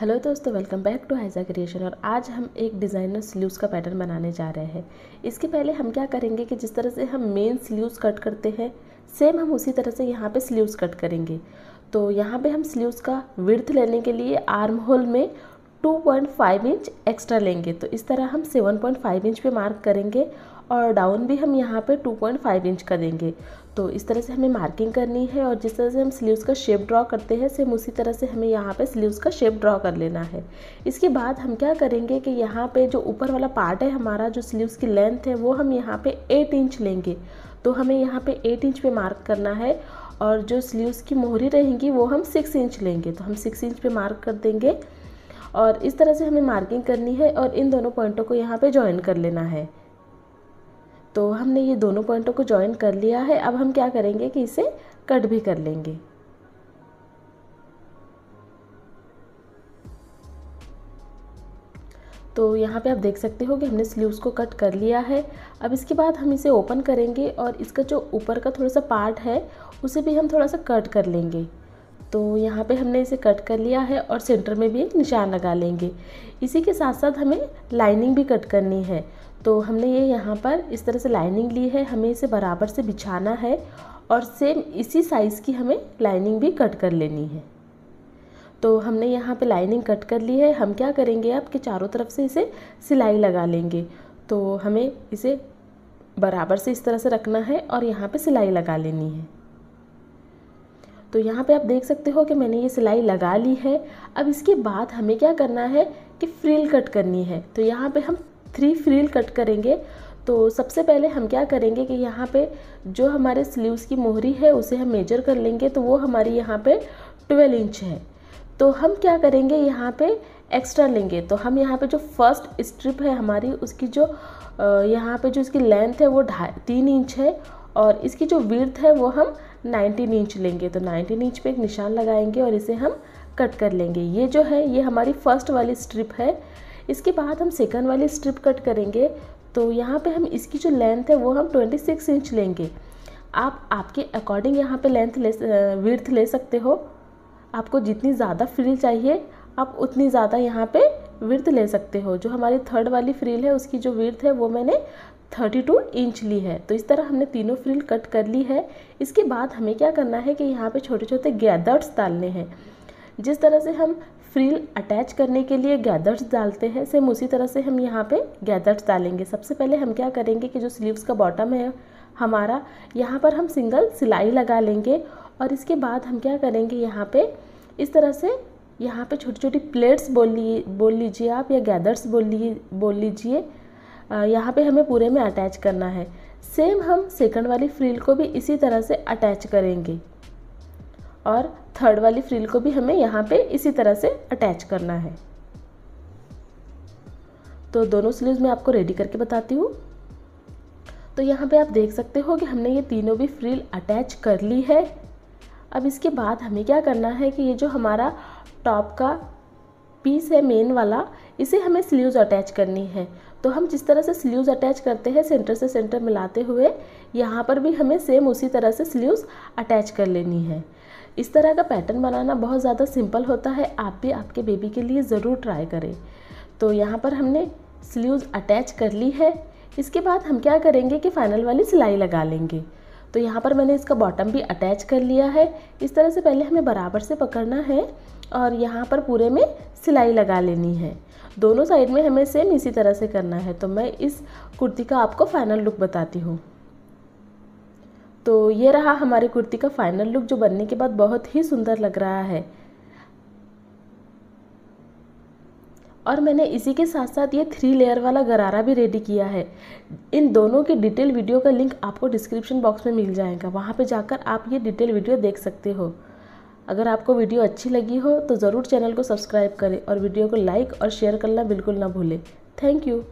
hello दोस्तों welcome back to हाइजा creation और आज हम एक डिज़ाइनर स्लीव्स का पैटर्न बनाने जा रहे हैं इसके पहले हम क्या करेंगे कि जिस तरह से हम मेन स्लीव्स कट करते हैं सेम हम उसी तरह से यहाँ पे स्लीव्स कट करेंगे तो यहाँ पे हम स्लीव्स का विर्थ लेने के लिए आर्म होल में 2.5 इंच एक्स्ट्रा लेंगे तो इस तरह हम सेवन इंच पर मार्क करेंगे और डाउन भी हम यहाँ पे 2.5 इंच का देंगे तो इस तरह से हमें मार्किंग करनी है और जिस तरह से हम स्लीव्स का शेप ड्रॉ करते हैं सेम उसी तरह से हमें यहाँ पे स्लीव्स का शेप ड्रॉ कर लेना है इसके बाद हम क्या करेंगे कि यहाँ पे जो ऊपर वाला पार्ट है हमारा जो स्लीव्स की लेंथ है वो हम यहाँ पे 8 इंच लेंगे तो हमें यहाँ पे 8 इंच पे मार्क करना है और जो स्लीव्स की मोहरी रहेंगी वो हम सिक्स इंच लेंगे तो हम सिक्स इंच पर मार्क कर देंगे और इस तरह से हमें मार्किंग करनी है और इन दोनों पॉइंटों को यहाँ पर ज्वाइन कर लेना है तो हमने ये दोनों पॉइंटों को ज्वाइन कर लिया है अब हम क्या करेंगे कि इसे कट भी कर लेंगे तो यहाँ पे आप देख सकते हो कि हमने स्लीव्स को कट कर लिया है अब इसके बाद हम इसे ओपन करेंगे और इसका जो ऊपर का थोड़ा सा पार्ट है उसे भी हम थोड़ा सा कट कर लेंगे तो यहाँ पे हमने इसे कट कर लिया है और सेंटर में भी एक निशान लगा लेंगे इसी के साथ साथ हमें लाइनिंग भी कट करनी है तो हमने ये यहाँ पर इस तरह से लाइनिंग ली है हमें इसे बराबर से बिछाना है और सेम इसी साइज़ की हमें लाइनिंग भी कट कर लेनी है तो हमने यहाँ पे लाइनिंग कट कर ली है हम क्या करेंगे आपके चारों तरफ से इसे सिलाई लगा लेंगे तो हमें इसे बराबर से इस तरह से रखना है और यहाँ पर सिलाई लगा लेनी है तो यहाँ पे आप देख सकते हो कि मैंने ये सिलाई लगा ली है अब इसके बाद हमें क्या करना है कि फ्रिल कट करनी है तो यहाँ पे हम थ्री फ्रिल कट करेंगे तो सबसे पहले हम क्या करेंगे कि यहाँ पे जो हमारे स्लीव्स की मोहरी है उसे हम मेजर कर लेंगे तो वो हमारी यहाँ पे ट्वेल्व इंच है तो हम क्या करेंगे यहाँ पे एक्स्ट्रा लेंगे तो हम यहाँ पे जो फर्स्ट स्ट्रिप है हमारी उसकी जो यहाँ पे जो इसकी लेंथ है वो ढाई तीन इंच है और इसकी जो विर्थ है वो हम 19 इंच लेंगे तो 19 इंच पे एक निशान लगाएंगे और इसे हम कट कर लेंगे ये जो है ये हमारी फर्स्ट वाली स्ट्रिप है इसके बाद हम सेकंड वाली स्ट्रिप कट करेंगे तो यहाँ पे हम इसकी जो लेंथ है वो हम 26 इंच लेंगे आप आपके अकॉर्डिंग यहाँ पे लेंथ ले विर्थ ले सकते हो आपको जितनी ज़्यादा फ्रिल चाहिए आप उतनी ज़्यादा यहाँ पर विर्थ ले सकते हो जो हमारी थर्ड वाली फ्रिल है उसकी जो विर्थ है वो मैंने थर्टी टू इंच ली है तो इस तरह हमने तीनों फ्रिल कट कर ली है इसके बाद हमें क्या करना है कि यहाँ पे छोटे छोटे गैदर्स डालने हैं जिस तरह से हम फ्रिल अटैच करने के लिए गैदर्स डालते हैं सेम उसी तरह से हम यहाँ पे गैदर्स डालेंगे सबसे पहले हम क्या करेंगे कि जो स्लीव्स का बॉटम है हमारा यहाँ पर हम सिंगल सिलाई लगा लेंगे और इसके बाद हम क्या करेंगे यहाँ पर इस तरह से यहाँ पर छोटी छोटी प्लेट्स बोल ली बोल लीजिए आप या गैदर्स बोल ली बोल लीजिए यहाँ पे हमें पूरे में अटैच करना है सेम हम सेकंड वाली फ्रील को भी इसी तरह से अटैच करेंगे और थर्ड वाली फ्रील को भी हमें यहाँ पे इसी तरह से अटैच करना है तो दोनों स्लीव मैं आपको रेडी करके बताती हूँ तो यहाँ पे आप देख सकते हो कि हमने ये तीनों भी फ्रील अटैच कर ली है अब इसके बाद हमें क्या करना है कि ये जो हमारा टॉप का पीस है मेन वाला इसे हमें स्लीव्स अटैच करनी है तो हम जिस तरह से स्लीव्स अटैच करते हैं सेंटर से सेंटर मिलाते हुए यहाँ पर भी हमें सेम उसी तरह से स्लीव्स अटैच कर लेनी है इस तरह का पैटर्न बनाना बहुत ज़्यादा सिंपल होता है आप भी आपके बेबी के लिए ज़रूर ट्राई करें तो यहाँ पर हमने स्लीव्स अटैच कर ली है इसके बाद हम क्या करेंगे कि फाइनल वाली सिलाई लगा लेंगे तो यहाँ पर मैंने इसका बॉटम भी अटैच कर लिया है इस तरह से पहले हमें बराबर से पकड़ना है और यहाँ पर पूरे में सिलाई लगा लेनी है दोनों साइड में हमें सेम इसी तरह से करना है तो मैं इस कुर्ती का आपको फाइनल लुक बताती हूँ तो ये रहा हमारी कुर्ती का फाइनल लुक जो बनने के बाद बहुत ही सुंदर लग रहा है और मैंने इसी के साथ साथ ये थ्री लेयर वाला गरारा भी रेडी किया है इन दोनों के डिटेल वीडियो का लिंक आपको डिस्क्रिप्शन बॉक्स में मिल जाएगा वहाँ पे जाकर आप ये डिटेल वीडियो देख सकते हो अगर आपको वीडियो अच्छी लगी हो तो ज़रूर चैनल को सब्सक्राइब करें और वीडियो को लाइक और शेयर करना बिल्कुल ना भूलें थैंक यू